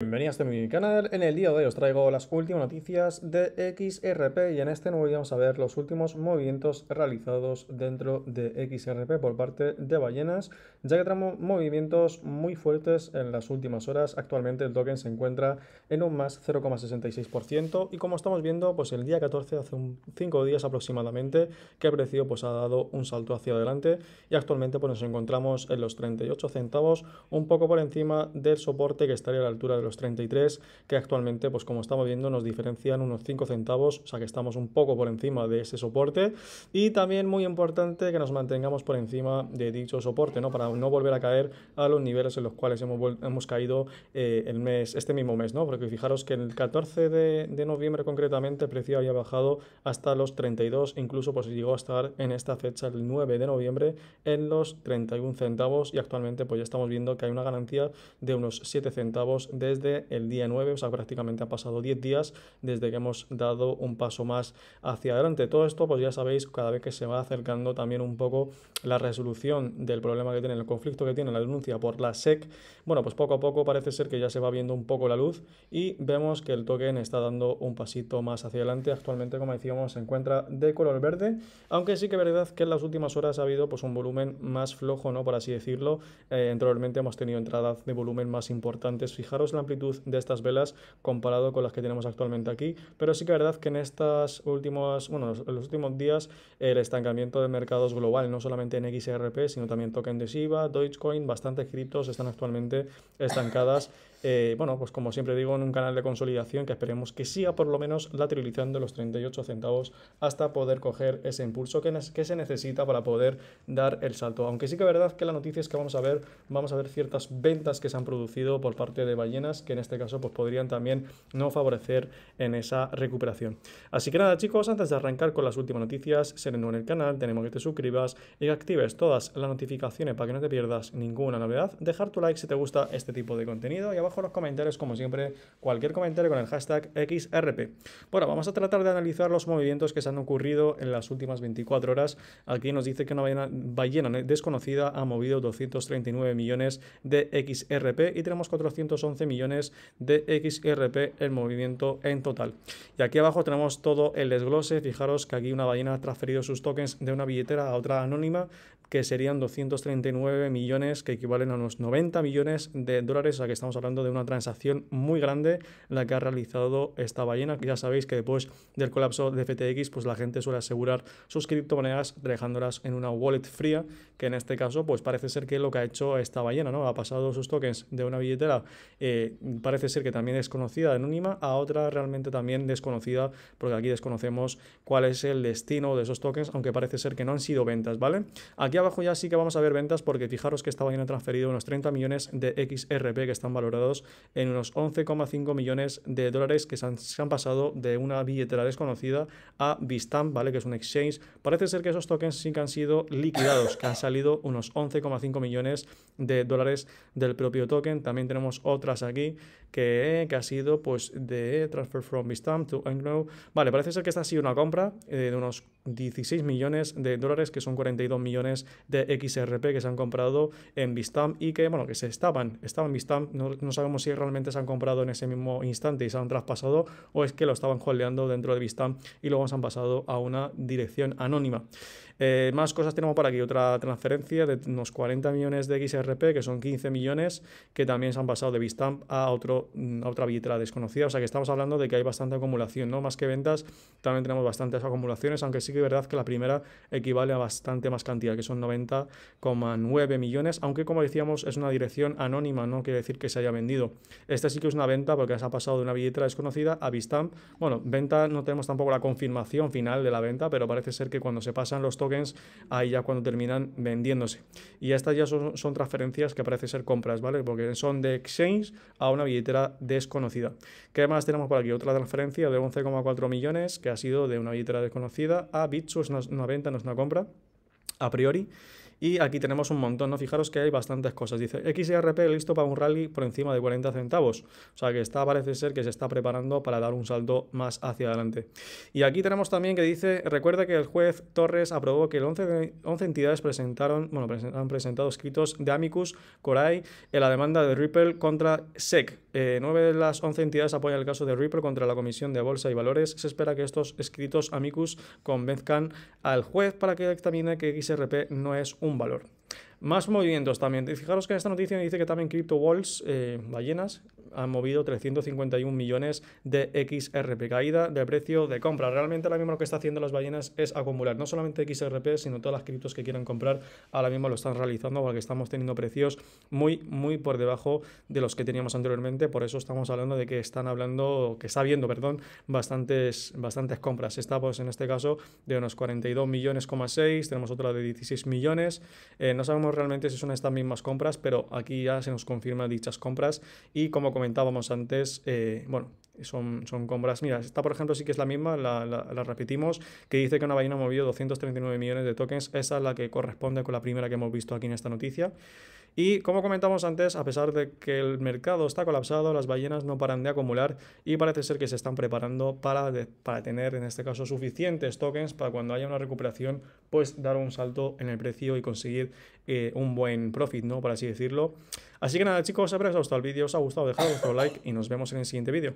Bienvenidos a este mi canal, en el día de hoy os traigo las últimas noticias de XRP y en este nuevo vamos a ver los últimos movimientos realizados dentro de XRP por parte de ballenas, ya que tenemos movimientos muy fuertes en las últimas horas, actualmente el token se encuentra en un más 0,66% y como estamos viendo pues el día 14, hace 5 días aproximadamente, que ha precio pues ha dado un salto hacia adelante y actualmente pues nos encontramos en los 38 centavos, un poco por encima del soporte que estaría a la altura de los 33, que actualmente, pues como estamos viendo, nos diferencian unos 5 centavos, o sea que estamos un poco por encima de ese soporte. Y también muy importante que nos mantengamos por encima de dicho soporte, ¿no? Para no volver a caer a los niveles en los cuales hemos, hemos caído eh, el mes, este mismo mes, ¿no? Porque fijaros que el 14 de, de noviembre concretamente el precio había bajado hasta los 32, incluso pues llegó a estar en esta fecha el 9 de noviembre en los 31 centavos y actualmente pues ya estamos viendo que hay una ganancia de unos 7 centavos desde el día 9, o sea, prácticamente han pasado 10 días desde que hemos dado un paso más hacia adelante. Todo esto, pues ya sabéis, cada vez que se va acercando también un poco la resolución del problema que tiene, el conflicto que tiene la denuncia por la SEC, bueno, pues poco a poco parece ser que ya se va viendo un poco la luz y vemos que el token está dando un pasito más hacia adelante. Actualmente, como decíamos, se encuentra de color verde, aunque sí que es verdad que en las últimas horas ha habido pues un volumen más flojo, ¿no? Por así decirlo. Eh, anteriormente hemos tenido entradas de volumen más importantes. Fijaros la amplitud de estas velas comparado con las que tenemos actualmente aquí, pero sí que la verdad que en estas últimas, bueno, los últimos días el estancamiento de mercados global, no solamente en XRP, sino también token de SIBA, Dogecoin, bastantes criptos están actualmente estancadas eh, bueno, pues como siempre digo, en un canal de consolidación que esperemos que siga por lo menos lateralizando los 38 centavos hasta poder coger ese impulso que, que se necesita para poder dar el salto. Aunque sí que es verdad que la noticia es que vamos a ver, vamos a ver ciertas ventas que se han producido por parte de ballenas, que en este caso pues podrían también no favorecer en esa recuperación. Así que nada chicos, antes de arrancar con las últimas noticias, nuevo en el canal, tenemos que te suscribas y actives todas las notificaciones para que no te pierdas ninguna novedad, dejar tu like si te gusta este tipo de contenido y abajo los comentarios, como siempre, cualquier comentario con el hashtag XRP. Bueno, vamos a tratar de analizar los movimientos que se han ocurrido en las últimas 24 horas. Aquí nos dice que una ballena, desconocida ha movido 239 millones de XRP y tenemos 411 millones de XRP en movimiento en total. Y aquí abajo tenemos todo el desglose. Fijaros que aquí una ballena ha transferido sus tokens de una billetera a otra anónima, que serían 239 millones, que equivalen a unos 90 millones de dólares, a que estamos hablando de una transacción muy grande la que ha realizado esta ballena, ya sabéis que después del colapso de FTX, pues la gente suele asegurar sus criptomonedas dejándolas en una wallet fría, que en este caso, pues parece ser que es lo que ha hecho esta ballena, ¿no? Ha pasado sus tokens de una billetera, eh, parece ser que también es desconocida, anónima, a otra realmente también desconocida, porque aquí desconocemos cuál es el destino de esos tokens, aunque parece ser que no han sido ventas, ¿vale? Aquí abajo ya sí que vamos a ver ventas, porque fijaros que esta ballena ha transferido unos 30 millones de XRP que están valorados en unos 11,5 millones de dólares que se han, pasado de una billetera desconocida a Bistamp, ¿vale? Que es un exchange. Parece ser que esos tokens sí que han sido liquidados, que han salido unos 11,5 millones de dólares del propio token. También tenemos otras aquí que, que ha sido pues de transfer from Bistamp to Anglo. Vale, parece ser que esta ha sido una compra eh, de unos 16 millones de dólares, que son 42 millones de XRP que se han comprado en Vistam y que, bueno, que se estaban, estaban en no, no sabemos si realmente se han comprado en ese mismo instante y se han traspasado o es que lo estaban holdeando dentro de Vistam y luego se han pasado a una dirección anónima. Eh, más cosas tenemos para aquí. Otra transferencia de unos 40 millones de XRP, que son 15 millones, que también se han pasado de Bistamp a, otro, mm, otra billetera desconocida. O sea que estamos hablando de que hay bastante acumulación, ¿no? Más que ventas, también tenemos bastantes acumulaciones, aunque sí que es verdad que la primera equivale a bastante más cantidad, que son 90,9 millones, aunque como decíamos es una dirección anónima, no quiere decir que se haya vendido. Esta sí que es una venta porque se ha pasado de una billetera desconocida a Bistamp. Bueno, venta no tenemos tampoco la confirmación final de la venta, pero parece ser que cuando se pasan los toques ahí ya cuando terminan vendiéndose. Y estas ya son, transferencias que parece ser compras, ¿vale? Porque son de exchange a una billetera desconocida. ¿Qué más tenemos por aquí? Otra transferencia de 11,4 millones que ha sido de una billetera desconocida a Bitsu, es una venta, no es una compra, a priori. Y aquí tenemos un montón, ¿no? Fijaros que hay bastantes cosas. Dice XRP listo para un rally por encima de 40 centavos. O sea que está, parece ser que se está preparando para dar un salto más hacia adelante. Y aquí tenemos también que dice, recuerda que el juez Torres aprobó que 11, 11 entidades presentaron, bueno, han presentado escritos de Amicus Coray en la demanda de Ripple contra SEC. 9 eh, de las 11 entidades apoyan el caso de Ripple contra la Comisión de Bolsa y Valores. Se espera que estos escritos Amicus convenzcan al juez para que examine que XRP no es un un valor. Más movimientos también. Fijaros que en esta noticia dice que también Crypto walls eh, ballenas, han movido 351 millones de XRP, caída de precio de compra. Realmente ahora mismo lo que está haciendo las ballenas es acumular no solamente XRP, sino todas las criptos que quieran comprar, ahora mismo lo están realizando porque estamos teniendo precios muy, muy por debajo de los que teníamos anteriormente. Por eso estamos hablando de que están hablando, que está habiendo, perdón, bastantes, bastantes compras. Está pues en este caso de unos 42 millones 6, tenemos otra de 16 millones. Eh, no sabemos realmente si son estas mismas compras, pero aquí ya se nos confirman dichas compras y como comentábamos antes, eh, bueno, son, son compras. Mira, mm. esta por ejemplo sí que es la misma, la, repetimos, que dice que una ballena ha 239 millones de tokens. Esa es la que corresponde con la primera que hemos visto aquí en esta noticia. Y como comentamos antes, a pesar de que el mercado está colapsado, las ballenas no paran de acumular y parece ser que se están preparando para, tener en este caso suficientes tokens para cuando haya una recuperación, pues dar un salto en el precio y conseguir eh, un buen profit, ¿no? Por así decirlo. Así que nada chicos, espero que os haya gustado el vídeo, os ha gustado, dejad vuestro like y nos vemos en el siguiente vídeo.